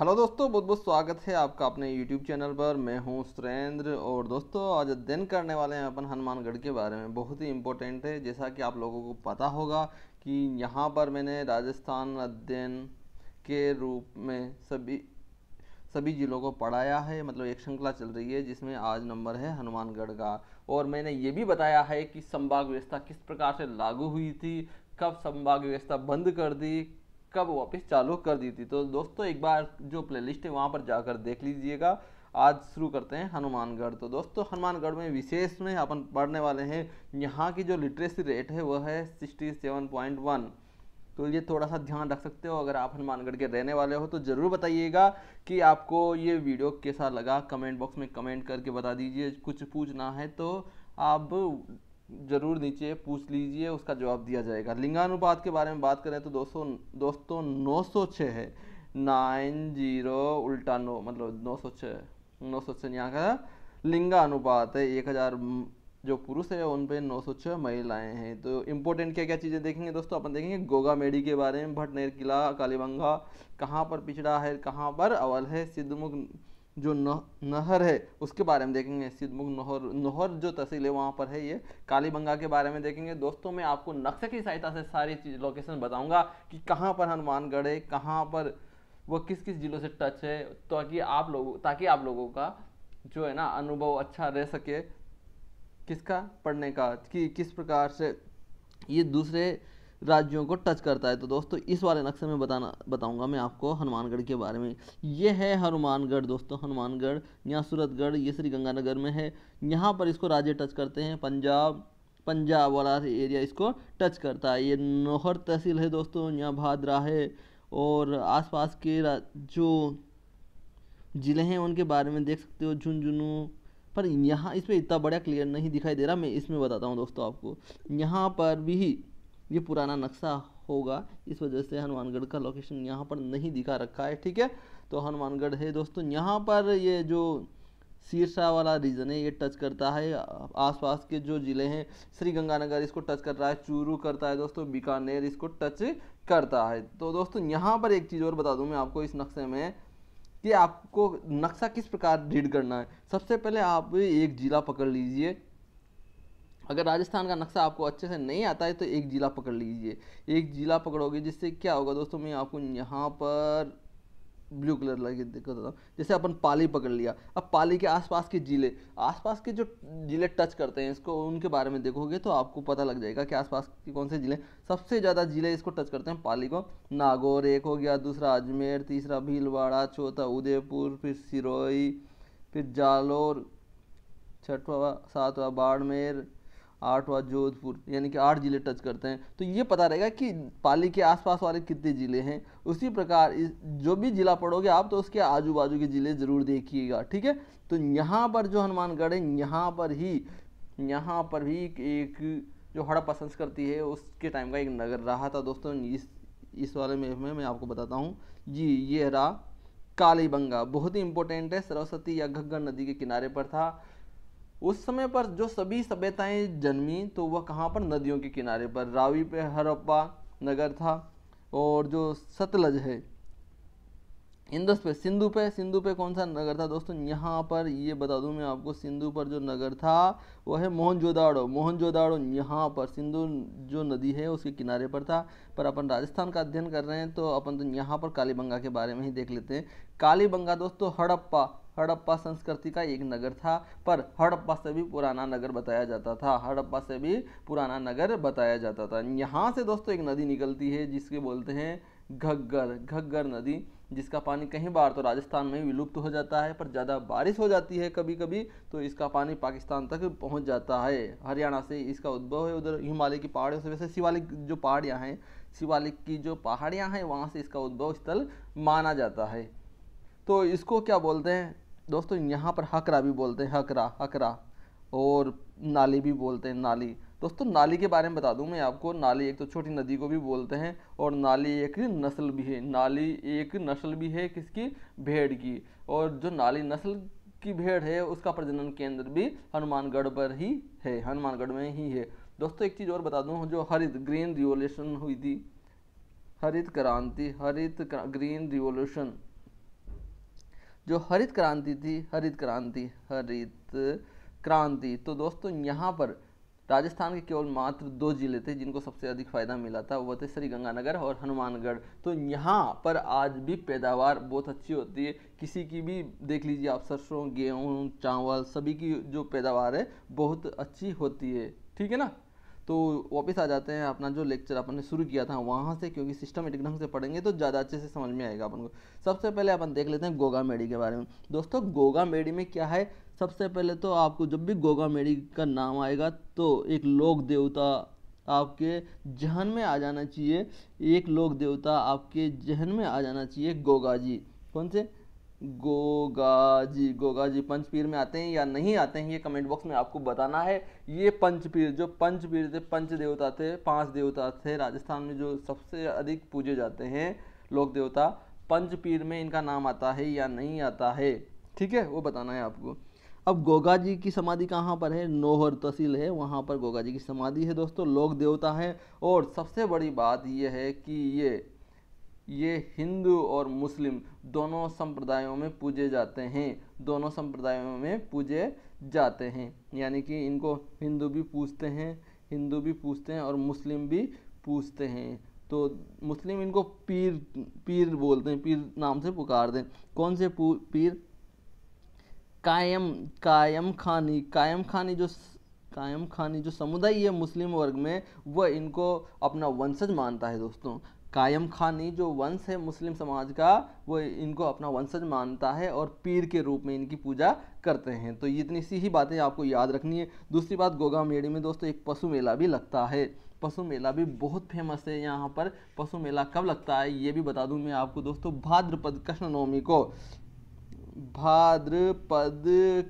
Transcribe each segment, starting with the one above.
hello दोस्तों बहुत बहुत स्वागत है आपका अपने यूट्यूब चैनल पर मैं हूं सुरेंद्र और दोस्तों आज अध्ययन करने वाले हैं अपन हनुमानगढ़ के बारे में बहुत ही इम्पोर्टेंट है जैसा कि आप लोगों को पता होगा कि यहां पर मैंने राजस्थान अध्ययन के रूप में सभी सभी ज़िलों को पढ़ाया है मतलब एक श्रृंखला चल रही है जिसमें आज नंबर है हनुमानगढ़ का और मैंने ये भी बताया है कि संभाग व्यवस्था किस प्रकार से लागू हुई थी कब संभाग व्यवस्था बंद कर दी कब वापस चालू कर दी थी तो दोस्तों एक बार जो प्लेलिस्ट है वहाँ पर जाकर देख लीजिएगा आज शुरू करते हैं हनुमानगढ़ तो दोस्तों हनुमानगढ़ में विशेष में अपन पढ़ने वाले हैं यहाँ की जो लिटरेसी रेट है वह है सिक्सटी सेवन पॉइंट वन तो ये थोड़ा सा ध्यान रख सकते हो अगर आप हनुमानगढ़ के रहने वाले हो तो ज़रूर बताइएगा कि आपको ये वीडियो कैसा लगा कमेंट बॉक्स में कमेंट करके बता दीजिए कुछ पूछना है तो आप ज़रूर नीचे पूछ लीजिए उसका जवाब दिया जाएगा लिंगानुपात के बारे में बात करें तो दोस्तों दोस्तों नौ सौ छः है नाइन जीरो उल्टा नौ मतलब नौ सौ छः नौ सौ छः यहाँ का लिंगानुपात है एक हज़ार जो पुरुष है उन पे छः महिलाएं हैं तो इम्पोर्टेंट क्या क्या चीज़ें देखेंगे दोस्तों अपन देखेंगे गोगा मेडी के बारे में भटनेर किला कालीबंगा कहाँ पर पिछड़ा है कहाँ पर अवल है सिद्धमुख जो नहर है उसके बारे में देखेंगे सिद्धमुख नहर नहर जो तहसील है वहाँ पर है ये कालीबंगा के बारे में देखेंगे दोस्तों मैं आपको नक्शे की सहायता से सारी चीज लोकेशन बताऊंगा कि कहाँ पर हनुमानगढ़ है कहाँ पर वो किस किस जिलों से टच है ताकि आप लोगों ताकि आप लोगों का जो है ना अनुभव अच्छा रह सके किसका पढ़ने का कि किस प्रकार से ये दूसरे राज्यों को टच करता है तो दोस्तों इस वाले नक्शे में बताना बताऊंगा मैं आपको हनुमानगढ़ के बारे में ये है हनुमानगढ़ दोस्तों हनुमानगढ़ यहाँ सूरतगढ़ ये श्री गंगानगर में है यहाँ पर इसको राज्य टच करते हैं पंजाब पंजाब वाला एरिया इसको टच करता है ये नौहर तहसील है दोस्तों यहाँ भादरा है और आसपास के जो ज़िले हैं उनके बारे में देख सकते हो झुंझुनू पर यहाँ इसमें इतना बड़ा क्लियर नहीं दिखाई दे रहा मैं इसमें बताता हूँ दोस्तों आपको यहाँ पर भी ये पुराना नक्शा होगा इस वजह से हनुमानगढ़ का लोकेशन यहाँ पर नहीं दिखा रखा है ठीक है तो हनुमानगढ़ है दोस्तों यहाँ पर ये जो सिरसा वाला रीजन है ये टच करता है आसपास के जो ज़िले हैं श्री गंगानगर इसको टच कर रहा है चूरू करता है दोस्तों बीकानेर इसको टच करता है तो दोस्तों यहाँ पर एक चीज़ और बता दूँ मैं आपको इस नक्शे में कि आपको नक्शा किस प्रकार रीड करना है सबसे पहले आप एक ज़िला पकड़ लीजिए अगर राजस्थान का नक्शा आपको अच्छे से नहीं आता है तो एक ज़िला पकड़ लीजिए एक ज़िला पकड़ोगे जिससे क्या होगा दोस्तों मैं आपको यहाँ पर ब्लू कलर लगे देखो बताता हूँ जैसे अपन पाली पकड़ लिया अब पाली के आसपास के ज़िले आसपास के जो ज़िले टच करते हैं इसको उनके बारे में देखोगे तो आपको पता लग जाएगा कि आसपास के कौन से ज़िले सबसे ज़्यादा ज़िले इसको टच करते हैं पाली को नागौर एक हो गया दूसरा अजमेर तीसरा भीलवाड़ा चौथा उदयपुर फिर सिरोई फिर जालोर छठवा सातवा बाड़मेर आठ वा जोधपुर यानी कि आठ जिले टच करते हैं तो ये पता रहेगा कि पाली के आसपास वाले कितने ज़िले हैं उसी प्रकार इस जो भी ज़िला पढ़ोगे आप तो उसके आजू बाजू के ज़िले ज़रूर देखिएगा ठीक है तो यहाँ पर जो हनुमानगढ़ है यहाँ पर ही यहाँ पर भी एक जो हड़प्पा संस्कृति है उसके टाइम का एक नगर रहा था दोस्तों इस इस वाले में मैं आपको बताता हूँ जी ये रहा कालीबंगा बहुत ही इंपॉर्टेंट है सरस्वती या घग्गर नदी के किनारे पर था उस समय पर जो सभी सभ्यताएं जन्मी तो वह कहाँ पर नदियों के किनारे पर रावी पे हरप्पा नगर था और जो सतलज है इंदस पे सिंधु पे सिंधु पे कौन सा नगर था दोस्तों यहाँ पर ये बता दूँ मैं आपको सिंधु पर जो नगर था वो है मोहनजोदाड़ो मोहनजोदाड़ो यहाँ पर सिंधु जो नदी है उसके किनारे पर था पर अपन राजस्थान का अध्ययन कर रहे हैं तो अपन तो यहाँ पर कालीबंगा के बारे में ही देख लेते हैं कालीबंगा दोस्तों हड़प्पा हड़प्पा संस्कृति का एक नगर था पर हड़प्पा से भी पुराना नगर बताया जाता था हड़प्पा से भी पुराना नगर बताया जाता था यहाँ से दोस्तों एक नदी निकलती है जिसके बोलते हैं घग्गर घग्गर नदी जिसका पानी कहीं बार तो राजस्थान में विलुप्त हो जाता है पर ज़्यादा बारिश हो जाती है कभी कभी तो इसका पानी पाकिस्तान तक पहुंच जाता है हरियाणा से इसका उद्भव है उधर हिमालय की पहाड़ियों से वैसे शिवालिक जो पहाड़ियाँ हैं शिवालिक की जो पहाड़ियाँ हैं वहाँ से इसका उद्भव स्थल माना जाता है तो इसको क्या बोलते हैं दोस्तों यहाँ पर हकरा भी बोलते हैं हकरा हकरा और नाली भी बोलते हैं नाली दोस्तों नाली के बारे में बता दूं मैं आपको नाली एक तो छोटी नदी को भी बोलते हैं और नाली एक नस्ल भी है नाली एक नस्ल भी है किसकी भेड़ की और जो नाली नस्ल की भेड़ है उसका प्रजनन केंद्र भी हनुमानगढ़ पर ही है हनुमानगढ़ में ही है दोस्तों एक चीज़ और बता दूँ जो हरित ग्रीन रिवोल्यूशन हुई थी हरित क्रांति हरित ग्रीन रिवोल्यूशन जो हरित क्रांति थी हरित क्रांति हरित क्रांति तो दोस्तों यहाँ पर राजस्थान के केवल मात्र दो जिले थे जिनको सबसे अधिक फायदा मिला था वो थे श्री गंगानगर और हनुमानगढ़ तो यहाँ पर आज भी पैदावार बहुत अच्छी होती है किसी की भी देख लीजिए आप सरसों गेहूँ चावल सभी की जो पैदावार है बहुत अच्छी होती है ठीक है ना तो वापस आ जाते हैं अपना जो लेक्चर अपन ने शुरू किया था वहाँ से क्योंकि सिस्टमेटिक ढंग से पढ़ेंगे तो ज़्यादा अच्छे से समझ में आएगा अपन को सबसे पहले अपन देख लेते हैं गोगा मेडी के बारे में दोस्तों गोगा मेडी में क्या है सबसे पहले तो आपको जब भी गोगा मेडी का नाम आएगा तो एक लोक देवता आपके जहन में आ जाना चाहिए एक लोक देवता आपके जहन में आ जाना चाहिए गोगा जी कौन से गोगाजी गोगाजी पंचपीर में आते हैं या नहीं आते हैं ये कमेंट बॉक्स में आपको बताना है ये पंचपीर जो पंचपीर थे पंच देवता थे पांच देवता थे राजस्थान में जो सबसे अधिक पूजे जाते हैं लोक देवता पंचपीर में इनका नाम आता है या नहीं आता है ठीक है वो बताना है आपको अब गोगा जी की समाधि कहाँ पर है नोहर तहसील है वहाँ पर गोगा जी की समाधि है दोस्तों लोक देवता है और सबसे बड़ी बात यह है कि ये ये हिंदू और मुस्लिम दोनों संप्रदायों में पूजे जाते हैं दोनों संप्रदायों में पूजे जाते हैं यानी कि इनको हिंदू भी पूजते हैं हिंदू भी पूजते हैं और मुस्लिम भी पूजते हैं तो मुस्लिम इनको पीर पीर बोलते हैं पीर नाम से पुकार दें कौन से पीर कायम कायम खानी कायम खानी जो कायम खानी जो समुदाय है मुस्लिम वर्ग में वह इनको अपना वंशज मानता है दोस्तों कायम खानी जो वंश है मुस्लिम समाज का वो इनको अपना वंशज मानता है और पीर के रूप में इनकी पूजा करते हैं तो इतनी सी ही बातें आपको याद रखनी है दूसरी बात गोगा मेड़ी में दोस्तों एक पशु मेला भी लगता है पशु मेला भी बहुत फेमस है यहाँ पर पशु मेला कब लगता है ये भी बता दूँ मैं आपको दोस्तों भाद्रपद कृष्ण नवमी को भाद्रपद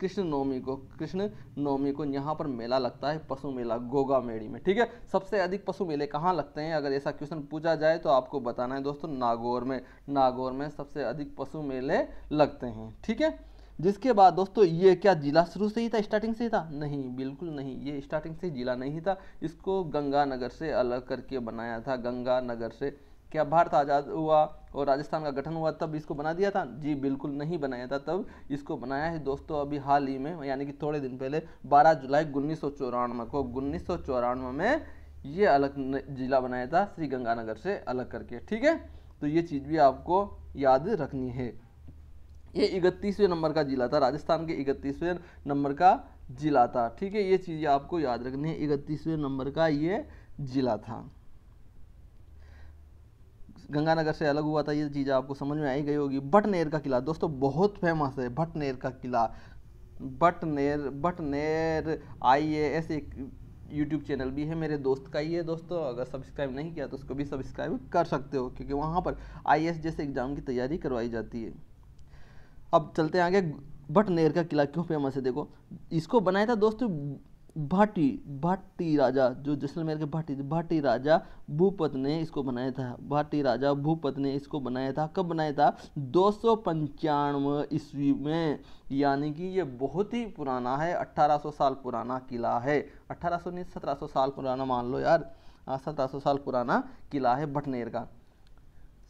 कृष्ण नवमी को कृष्ण नवमी को यहाँ पर मेला लगता है पशु मेला गोगा मेड़ी में ठीक है सबसे अधिक पशु मेले कहाँ लगते हैं अगर ऐसा क्वेश्चन पूछा जाए तो आपको बताना है दोस्तों नागौर में नागौर में सबसे अधिक पशु मेले लगते हैं ठीक है जिसके बाद दोस्तों ये क्या जिला शुरू से ही था स्टार्टिंग से ही था नहीं बिल्कुल नहीं ये स्टार्टिंग से जिला नहीं था इसको गंगानगर से अलग करके बनाया था गंगानगर से क्या भारत आज़ाद हुआ और राजस्थान का गठन हुआ तब इसको बना दिया था जी बिल्कुल नहीं बनाया था तब इसको बनाया है दोस्तों अभी हाल ही में यानी कि थोड़े दिन पहले 12 जुलाई उन्नीस को उन्नीस में ये अलग जिला बनाया था श्रीगंगानगर से अलग करके ठीक है तो ये चीज़ भी आपको याद रखनी है ये इकतीसवें नंबर का जिला था राजस्थान के इकतीसवें नंबर का जिला था ठीक है ये चीज़ें आपको याद रखनी है इकतीसवें नंबर का ये जिला था गंगानगर से अलग हुआ था ये चीज़ आपको समझ में आई गई होगी भटनेर का किला दोस्तों बहुत फेमस है भटनेर का किला Batner Batner I A S एक यूट्यूब चैनल भी है मेरे दोस्त का ही है दोस्तों अगर सब्सक्राइब नहीं किया तो उसको भी सब्सक्राइब कर सकते हो क्योंकि वहाँ पर आई जैसे एग्ज़ाम की तैयारी करवाई जाती है अब चलते हैं आगे बटनेर का किला क्यों फेमस है देखो इसको बनाया था दोस्तों भाटी भाटी राजा जो जैसलमेर के भाटी भाटी राजा भूपत ने इसको बनाया था भाटी राजा भूपत ने इसको बनाया था कब बनाया था दो सौ पंचानवे ईस्वी में यानी कि ये बहुत ही पुराना है 1800 साल पुराना किला है 1800 नहीं 1700 साल पुराना मान लो यार हाँ, सत्रह साल पुराना किला है भटनेर का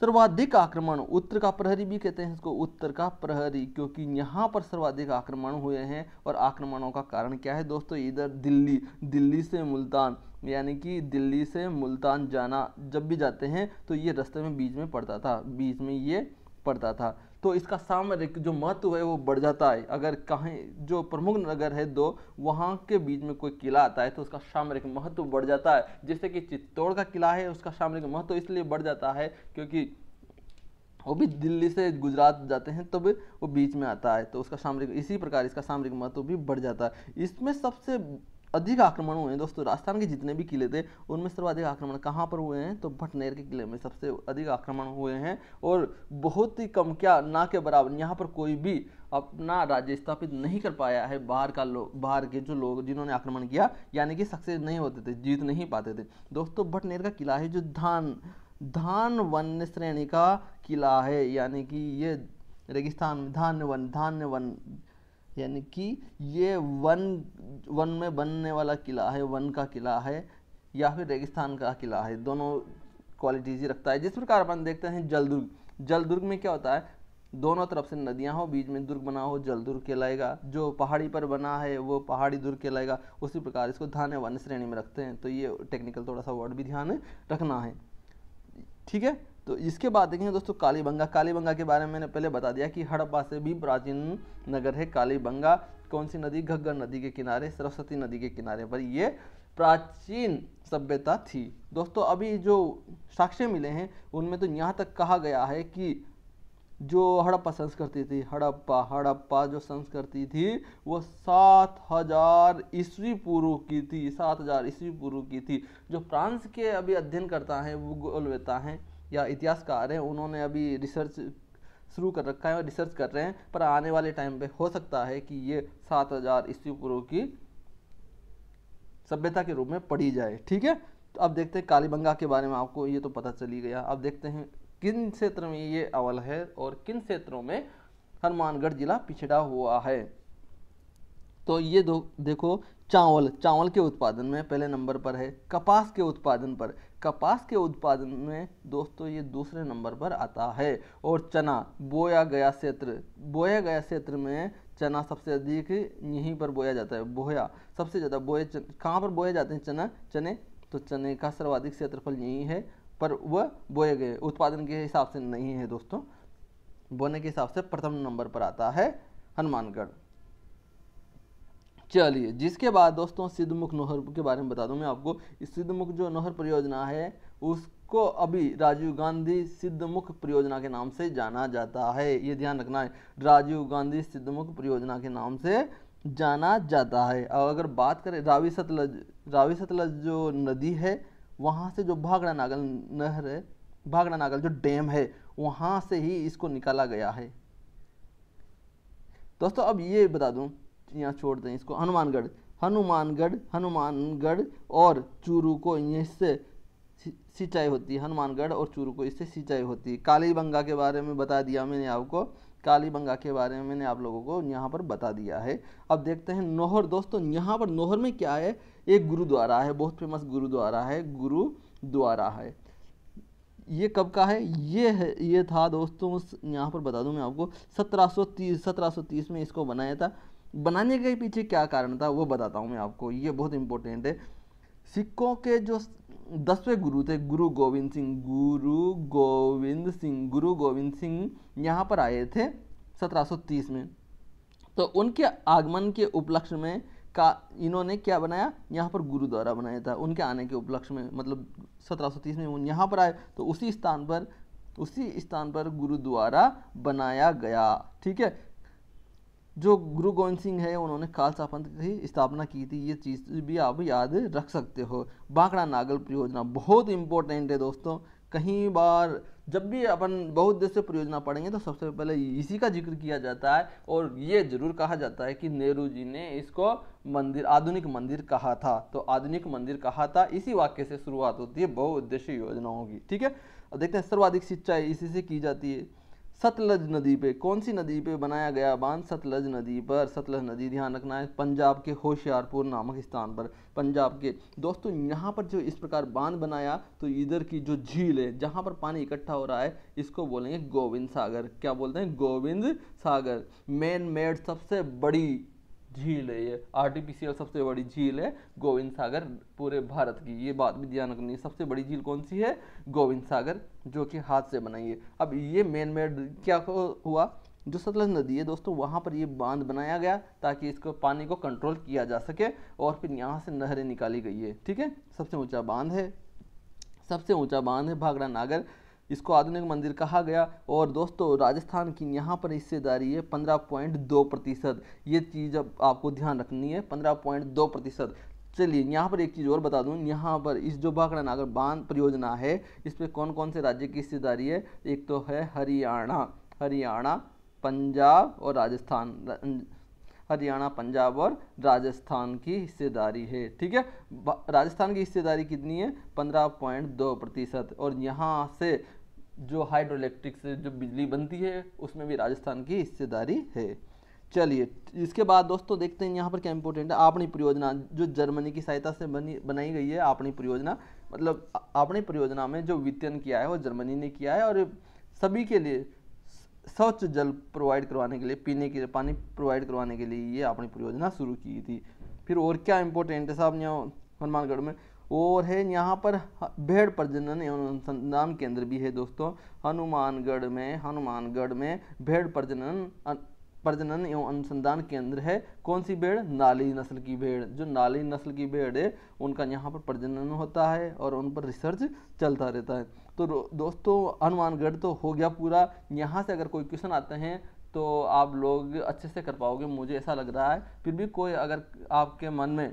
सर्वाधिक आक्रमण उत्तर का प्रहरी भी कहते हैं इसको उत्तर का प्रहरी क्योंकि यहाँ पर सर्वाधिक आक्रमण हुए हैं और आक्रमणों का कारण क्या है दोस्तों इधर दिल्ली दिल्ली से मुल्तान यानी कि दिल्ली से मुल्तान जाना जब भी जाते हैं तो ये रास्ते में बीच में पड़ता था बीच में ये पड़ता था तो इसका सामरिक जो महत्व है वो बढ़ जाता है अगर कहीं जो प्रमुख नगर है दो वहाँ के बीच में कोई किला आता है तो उसका सामरिक महत्व बढ़ जाता है जैसे कि चित्तौड़ का किला है उसका सामरिक महत्व इसलिए बढ़ जाता है क्योंकि वो भी दिल्ली से गुजरात जाते हैं तब तो वो बीच में आता है तो उसका सामरिक इसी प्रकार इसका सामरिक महत्व भी बढ़ जाता है इसमें सबसे अधिक आक्रमण हुए हैं दोस्तों राजस्थान के जितने भी किले थे उनमें सर्वाधिक आक्रमण कहाँ पर हुए हैं तो भटनेर के किले में सबसे अधिक आक्रमण हुए हैं और बहुत ही कम क्या ना के बराबर यहाँ पर कोई भी अपना राज्य स्थापित नहीं कर पाया है बाहर का लोग बाहर के जो लोग जिन्होंने आक्रमण किया यानी कि सक्सेस नहीं होते थे जीत नहीं पाते थे दोस्तों भटनेर का किला है जो धान धान वन्य श्रेणी का किला है यानी कि ये रेगिस्तान धान्य वन धान्य वन यानी कि ये वन वन में बनने वाला किला है वन का किला है या फिर रेगिस्तान का किला है दोनों क्वालिटीज़ ही रखता है जिस प्रकार अपन देखते हैं जलदुर्ग जलदुर्ग में क्या होता है दोनों तरफ से नदियां हो बीच में दुर्ग बना हो जल दुर्ग कहलाएगा जो पहाड़ी पर बना है वो पहाड़ी दुर्ग कहलाएगा उसी प्रकार इसको धान्य वन श्रेणी में रखते हैं तो ये टेक्निकल थोड़ा सा वर्ड भी ध्यान रखना है ठीक है तो इसके बाद देखेंगे दोस्तों कालीबंगा कालीबंगा के बारे में मैंने पहले बता दिया कि हड़प्पा से भी प्राचीन नगर है कालीबंगा कौन सी नदी घग्गर नदी के किनारे सरस्वती नदी के किनारे पर ये प्राचीन सभ्यता थी दोस्तों अभी जो साक्ष्य मिले हैं उनमें तो यहाँ तक कहा गया है कि जो हड़प्पा संस्कृति थी हड़प्पा हड़प्पा जो संस्कृति थी वो सात हजार ईस्वी पूर्व की थी सात हजार ईस्वी पूर्व की थी जो फ्रांस के अभी अध्ययन करता है वो गोलवेता हैं या इतिहासकार हैं उन्होंने अभी रिसर्च शुरू कर रखा है और रिसर्च कर रहे हैं पर आने वाले टाइम पे हो सकता है कि ये सात हज़ार ईस्वी पूर्व की सभ्यता के रूप में पढ़ी जाए ठीक है तो अब देखते हैं कालीबंगा के बारे में आपको ये तो पता चली गया अब देखते हैं किन क्षेत्र में ये अवल है और किन क्षेत्रों में हनुमानगढ़ जिला पिछड़ा हुआ है तो ये दो देखो चावल चावल के उत्पादन में पहले नंबर पर है कपास के उत्पादन पर कपास के उत्पादन में दोस्तों ये दूसरे नंबर पर आता है और चना बोया गया क्षेत्र बोया गया क्षेत्र में चना सबसे अधिक यहीं पर बोया जाता है बोया सबसे ज़्यादा बोए कहाँ पर बोए जाते हैं चना चने तो चने का सर्वाधिक क्षेत्रफल यहीं है पर वह बोए गए उत्पादन के हिसाब से नहीं है दोस्तों बोने के हिसाब से प्रथम नंबर पर आता है हनुमानगढ़ चलिए जिसके बाद दोस्तों सिद्धमुख नहर के बारे में बता दूं मैं आपको सिद्धमुख जो नहर परियोजना है उसको अभी राजीव गांधी सिद्धमुख परियोजना के नाम से जाना जाता है ये ध्यान रखना है राजीव गांधी सिद्धमुख परियोजना के नाम से जाना जाता है और अगर बात करें रावी सतलज रावी सतलज जो नदी है वहाँ से जो भागड़ा नागल नहर है भागड़ा नागल जो डैम है वहाँ से ही इसको निकाला गया है दोस्तों अब ये बता दूँ यहाँ छोड़ दें इसको हनुमानगढ़ हनुमानगढ़ हनुमानगढ़ और चूरू को इससे सिंचाई होती है हनुमानगढ़ और चूरू को इससे सिंचाई होती है कालीबंगा के बारे में बता दिया मैंने आपको कालीबंगा के बारे में मैंने आप लोगों को यहाँ पर बता दिया है अब देखते हैं नोहर दोस्तों यहाँ पर नोहर में क्या है एक गुरुद्वारा है बहुत फेमस गुरुद्वारा है गुरुद्वारा है ये कब का है ये है ये था दोस्तों यहाँ पर बता दूँ मैं आपको 1730 तीस में इसको बनाया था बनाने के पीछे क्या कारण था वो बताता हूँ मैं आपको ये बहुत इंपॉर्टेंट है सिखों के जो दसवें गुरु थे गुरु गोविंद सिंह गुरु गोविंद सिंह गुरु गोविंद सिंह यहाँ पर आए थे 1730 में तो उनके आगमन के उपलक्ष्य में का इन्होंने क्या बनाया यहाँ पर गुरुद्वारा बनाया था उनके आने के उपलक्ष्य में मतलब 1730 में वो यहाँ पर आए तो उसी स्थान पर उसी स्थान पर गुरुद्वारा बनाया गया ठीक है जो गुरु गोविंद सिंह है उन्होंने खालसा पंथ की स्थापना की थी ये चीज़ भी आप याद रख सकते हो बांकड़ा नागल परियोजना बहुत इंपॉर्टेंट है दोस्तों कहीं बार जब भी अपन बहुत देश से परियोजना पढ़ेंगे तो सबसे पहले इसी का जिक्र किया जाता है और ये जरूर कहा जाता है कि नेहरू जी ने इसको मंदिर आधुनिक मंदिर कहा था तो आधुनिक मंदिर कहा था इसी वाक्य से शुरुआत होती है बहुउद्देश्य योजनाओं की ठीक है अब देखते हैं सर्वाधिक शिक्षा इसी से की जाती है सतलज नदी पे कौन सी नदी पे बनाया गया बांध सतलज नदी पर सतलज नदी ध्यान रखना है पंजाब के होशियारपुर नामक स्थान पर पंजाब के दोस्तों यहाँ पर जो इस प्रकार बांध बनाया तो इधर की जो झील है जहाँ पर पानी इकट्ठा हो रहा है इसको बोलेंगे गोविंद सागर क्या बोलते हैं गोविंद सागर मैन मेड सबसे बड़ी झील है ये आर्टिफिशियल सबसे बड़ी झील है गोविंद सागर पूरे भारत की ये बात भी ध्यान रखनी है सबसे बड़ी झील कौन सी है गोविंद सागर जो कि हाथ से बनाई है अब ये मेन मेड क्या हुआ जो सतलज नदी है दोस्तों वहाँ पर ये बांध बनाया गया ताकि इसको पानी को कंट्रोल किया जा सके और फिर यहाँ से नहरें निकाली गई है ठीक है सबसे ऊँचा बांध है सबसे ऊँचा बांध है भागड़ा नागर इसको आधुनिक मंदिर कहा गया और दोस्तों राजस्थान की यहाँ पर हिस्सेदारी है पंद्रह पॉइंट दो प्रतिशत ये चीज़ अब आपको ध्यान रखनी है पंद्रह पॉइंट दो प्रतिशत चलिए यहाँ पर एक चीज़ और बता दूँ यहाँ पर इस जो भाखड़ा नागर बांध परियोजना है इस पर कौन कौन से राज्य की हिस्सेदारी है एक तो है हरियाणा हरियाणा पंजाब और राजस्थान हरियाणा पंजाब और राजस्थान की हिस्सेदारी है ठीक है राजस्थान की हिस्सेदारी कितनी है पंद्रह पॉइंट दो प्रतिशत और यहाँ से जो हाइड्रो इलेक्ट्रिक से जो बिजली बनती है उसमें भी राजस्थान की हिस्सेदारी है चलिए इसके बाद दोस्तों देखते हैं यहाँ पर क्या इंपॉर्टेंट है आपनी परियोजना जो जर्मनी की सहायता से बनी बनाई गई है आपनी परियोजना मतलब आपनी परियोजना में जो वितरण किया है वो जर्मनी ने किया है और सभी के लिए स्वच्छ जल प्रोवाइड करवाने के लिए पीने के लिए पानी प्रोवाइड करवाने के लिए ये अपनी परियोजना शुरू की थी फिर और क्या इंपॉर्टेंट है साहब यहाँ हनुमानगढ़ में और है यहाँ पर भेड़ प्रजनन एवं अनुसंधान केंद्र भी है दोस्तों हनुमानगढ़ में हनुमानगढ़ में भेड़ प्रजनन प्रजनन एवं अनुसंधान केंद्र है कौन सी भेड़ नाली नस्ल की भेड़ जो नाली नस्ल की भेड़ है उनका यहाँ पर प्रजनन होता है और उन पर रिसर्च चलता रहता है तो दोस्तों अनुमानगढ़ तो हो गया पूरा यहाँ से अगर कोई क्वेश्चन आते हैं तो आप लोग अच्छे से कर पाओगे मुझे ऐसा लग रहा है फिर भी कोई अगर आपके मन में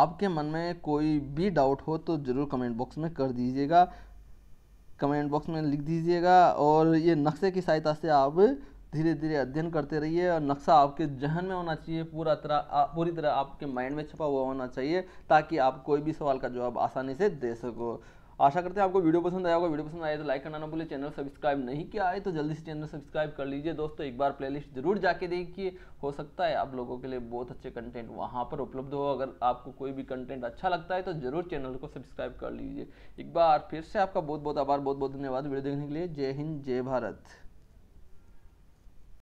आपके मन में कोई भी डाउट हो तो ज़रूर कमेंट बॉक्स में कर दीजिएगा कमेंट बॉक्स में लिख दीजिएगा और ये नक्शे की सहायता से आप धीरे धीरे अध्ययन करते रहिए और नक्शा आपके जहन में होना चाहिए पूरा तरह पूरी तरह आपके माइंड में छपा हुआ होना चाहिए ताकि आप कोई भी सवाल का जवाब आसानी से दे सको आशा करते हैं आपको वीडियो पसंद आया होगा वीडियो पसंद आया तो लाइक करना ना भूले चैनल सब्सक्राइब नहीं किया है तो जल्दी से चैनल सब्सक्राइब कर लीजिए दोस्तों एक बार प्लेलिस्ट जरूर जाके देखिए हो सकता है आप लोगों के लिए बहुत अच्छे कंटेंट वहाँ पर उपलब्ध हो अगर आपको कोई भी कंटेंट अच्छा लगता है तो जरूर चैनल को सब्सक्राइब कर लीजिए एक बार फिर से आपका बहुत बहुत आभार बहुत बहुत धन्यवाद वीडियो देखने के लिए जय हिंद जय भारत